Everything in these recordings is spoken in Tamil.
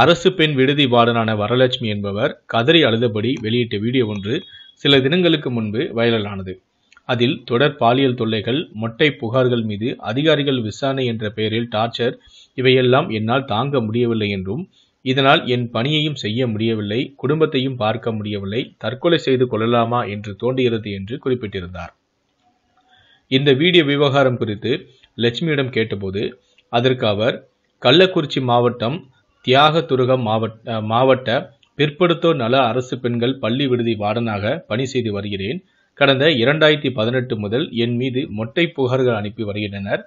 அரசு பெண் விடுதி வார்டனான வரலட்சுமி என்பவர் கதறி அழுதபடி வெளியிட்ட வீடியோ ஒன்று சில தினங்களுக்கு முன்பு வைரலானது அதில் தொடர் பாலியல் தொல்லைகள் மொட்டை புகார்கள் மீது அதிகாரிகள் விசாரணை என்ற பெயரில் டார்ச்சர் இவையெல்லாம் என்னால் தாங்க முடியவில்லை என்றும் இதனால் என் பணியையும் செய்ய முடியவில்லை குடும்பத்தையும் பார்க்க முடியவில்லை தற்கொலை செய்து கொள்ளலாமா என்று தோன்றுகிறது என்று குறிப்பிட்டிருந்தார் இந்த வீடியோ விவகாரம் குறித்து லட்சுமியிடம் கேட்டபோது அதற்கு அவர் கள்ளக்குறிச்சி மாவட்டம் தியாகதுருகம் மாவட்ட மாவட்ட பிற்படுத்தோர் நல அரசு பெண்கள் பள்ளி விடுதி வார்டனாக பணி செய்து வருகிறேன் கடந்த இரண்டாயிரத்தி பதினெட்டு முதல் என் மீது மொட்டை புகார்கள் அனுப்பி வருகின்றனர்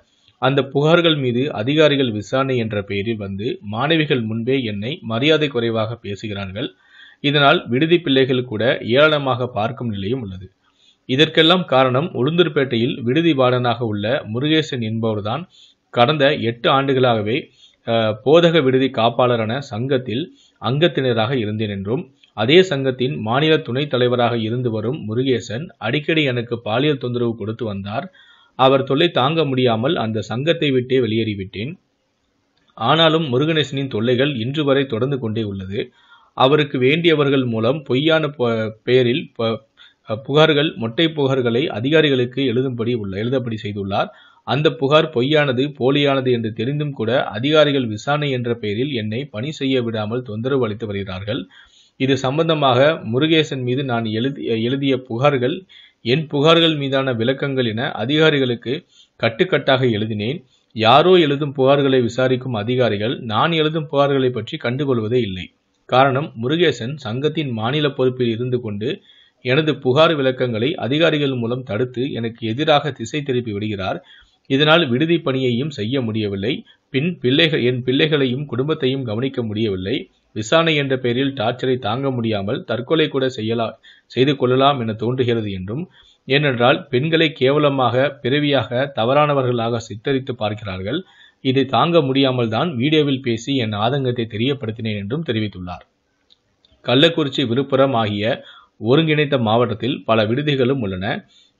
அந்த புகார்கள் மீது அதிகாரிகள் விசாரணை என்ற பெயரில் வந்து மாணவிகள் முன்பே என்னை மரியாதை குறைவாக பேசுகிறார்கள் இதனால் விடுதி பிள்ளைகள் கூட ஏராளமாக பார்க்கும் நிலையும் உள்ளது இதற்கெல்லாம் காரணம் உளுந்தூர்பேட்டையில் விடுதி வார்டனாக உள்ள முருகேசன் என்பவர்தான் கடந்த எட்டு ஆண்டுகளாகவே போதக விடுதி காப்பாளரான சங்கத்தில் அங்கத்தினராக இருந்தேன் என்றும் அதே சங்கத்தின் மாநில துணைத் தலைவராக இருந்து வரும் முருகேசன் அடிக்கடி எனக்கு பாலியல் தொந்தரவு கொடுத்து வந்தார் அவர் தொல்லை தாங்க முடியாமல் அந்த சங்கத்தை விட்டே வெளியேறிவிட்டேன் ஆனாலும் முருகணேசனின் தொல்லைகள் இன்று வரை தொடர்ந்து கொண்டே உள்ளது அவருக்கு வேண்டியவர்கள் மூலம் பொய்யான பெயரில் புகார்கள் மொட்டை புகார்களை அதிகாரிகளுக்கு எழுதும்படி உள்ள எழுதப்படி செய்துள்ளார் அந்த புகார் பொய்யானது போலியானது என்று தெரிந்தும் கூட அதிகாரிகள் விசாரணை என்ற பெயரில் என்னை பணி செய்ய விடாமல் தொந்தரவு அளித்து வருகிறார்கள் இது சம்பந்தமாக முருகேசன் மீது நான் எழுதி எழுதிய புகார்கள் என் புகார்கள் மீதான விளக்கங்கள் என அதிகாரிகளுக்கு கட்டுக்கட்டாக எழுதினேன் யாரோ எழுதும் புகார்களை விசாரிக்கும் அதிகாரிகள் நான் எழுதும் புகார்களை பற்றி கண்டுகொள்வதே இல்லை காரணம் முருகேசன் சங்கத்தின் மாநில பொறுப்பில் இருந்து கொண்டு எனது புகார் விளக்கங்களை அதிகாரிகள் மூலம் தடுத்து எனக்கு எதிராக திசை திருப்பி விடுகிறார் இதனால் விடுதி பணியையும் செய்ய முடியவில்லை பின் பிள்ளைகள் என் பிள்ளைகளையும் குடும்பத்தையும் கவனிக்க முடியவில்லை விசாரணை என்ற பெயரில் டார்ச்சரை தாங்க முடியாமல் தற்கொலை கூட செய்யலா செய்து கொள்ளலாம் என தோன்றுகிறது என்றும் ஏனென்றால் பெண்களை கேவலமாக பிறவியாக தவறானவர்களாக சித்தரித்து பார்க்கிறார்கள் இதை தாங்க முடியாமல் தான் வீடியோவில் பேசி என் ஆதங்கத்தை தெரியப்படுத்தினேன் என்றும் தெரிவித்துள்ளார் கள்ளக்குறிச்சி விழுப்புரம் ஆகிய ஒருங்கிணைந்த மாவட்டத்தில் பல விடுதிகளும் உள்ளன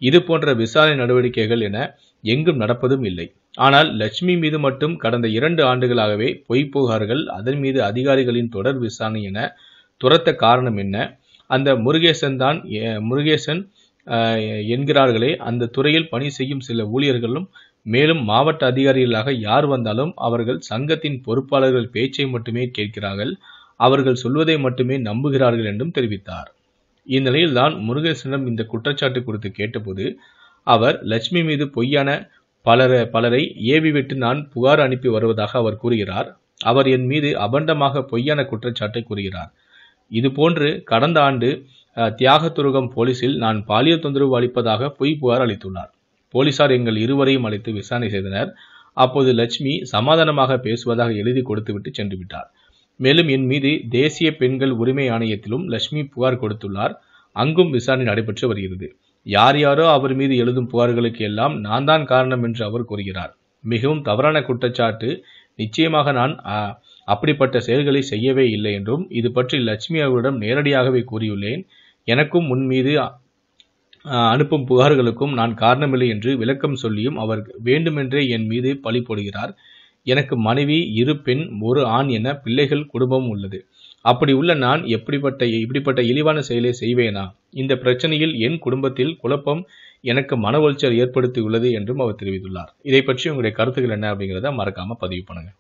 இது போன்ற விசாரணை நடவடிக்கைகள் என எங்கும் நடப்பதும் இல்லை ஆனால் லட்சுமி மீது மட்டும் கடந்த இரண்டு ஆண்டுகளாகவே பொய் புகார்கள் அதன் மீது அதிகாரிகளின் தொடர் விசாரணை என துரத்த காரணம் என்ன அந்த முருகேசன் தான் முருகேசன் என்கிறார்களே அந்த துறையில் பணி செய்யும் சில ஊழியர்களும் மேலும் மாவட்ட அதிகாரிகளாக யார் வந்தாலும் அவர்கள் சங்கத்தின் பொறுப்பாளர்கள் பேச்சை மட்டுமே கேட்கிறார்கள் அவர்கள் சொல்வதை மட்டுமே நம்புகிறார்கள் என்றும் தெரிவித்தார் இந்நிலையில் தான் முருகேசனிடம் இந்த குற்றச்சாட்டு குறித்து கேட்டபோது அவர் லட்சுமி மீது பொய்யான பலர பலரை ஏவி விட்டு நான் புகார் அனுப்பி வருவதாக அவர் கூறுகிறார் அவர் என் மீது அபண்டமாக பொய்யான குற்றச்சாட்டை கூறுகிறார் இதுபோன்று கடந்த ஆண்டு தியாகதுருகம் போலீசில் நான் பாலியல் தொந்தரவு அளிப்பதாக பொய் புகார் அளித்துள்ளார் போலீசார் எங்கள் இருவரையும் அழைத்து விசாரணை செய்தனர் அப்போது லட்சுமி சமாதானமாக பேசுவதாக எழுதி கொடுத்துவிட்டு சென்று விட்டார் மேலும் என் மீது தேசிய பெண்கள் உரிமை ஆணையத்திலும் லட்சுமி புகார் கொடுத்துள்ளார் அங்கும் விசாரணை நடைபெற்று வருகிறது யார் யாரோ அவர் மீது எழுதும் புகார்களுக்கு எல்லாம் நான் தான் காரணம் என்று அவர் கூறுகிறார் மிகவும் தவறான குற்றச்சாட்டு நிச்சயமாக நான் அப்படிப்பட்ட செயல்களை செய்யவே இல்லை என்றும் இது பற்றி லட்சுமி அவரிடம் நேரடியாகவே கூறியுள்ளேன் எனக்கும் முன் மீது அனுப்பும் புகார்களுக்கும் நான் காரணமில்லை என்று விளக்கம் சொல்லியும் அவர் வேண்டுமென்றே என் மீது பழி போடுகிறார் எனக்கு மனைவி இரு பெண் ஒரு ஆண் என பிள்ளைகள் குடும்பம் உள்ளது அப்படி உள்ள நான் எப்படிப்பட்ட இப்படிப்பட்ட இழிவான செயலை செய்வேனா இந்த பிரச்சனையில் என் குடும்பத்தில் குழப்பம் எனக்கு மன உளைச்சல் ஏற்படுத்தி உள்ளது என்றும் அவர் தெரிவித்துள்ளார் இதை பற்றி உங்களுடைய கருத்துக்கள் என்ன அப்படிங்கிறத மறக்காம பதிவு பண்ணுங்க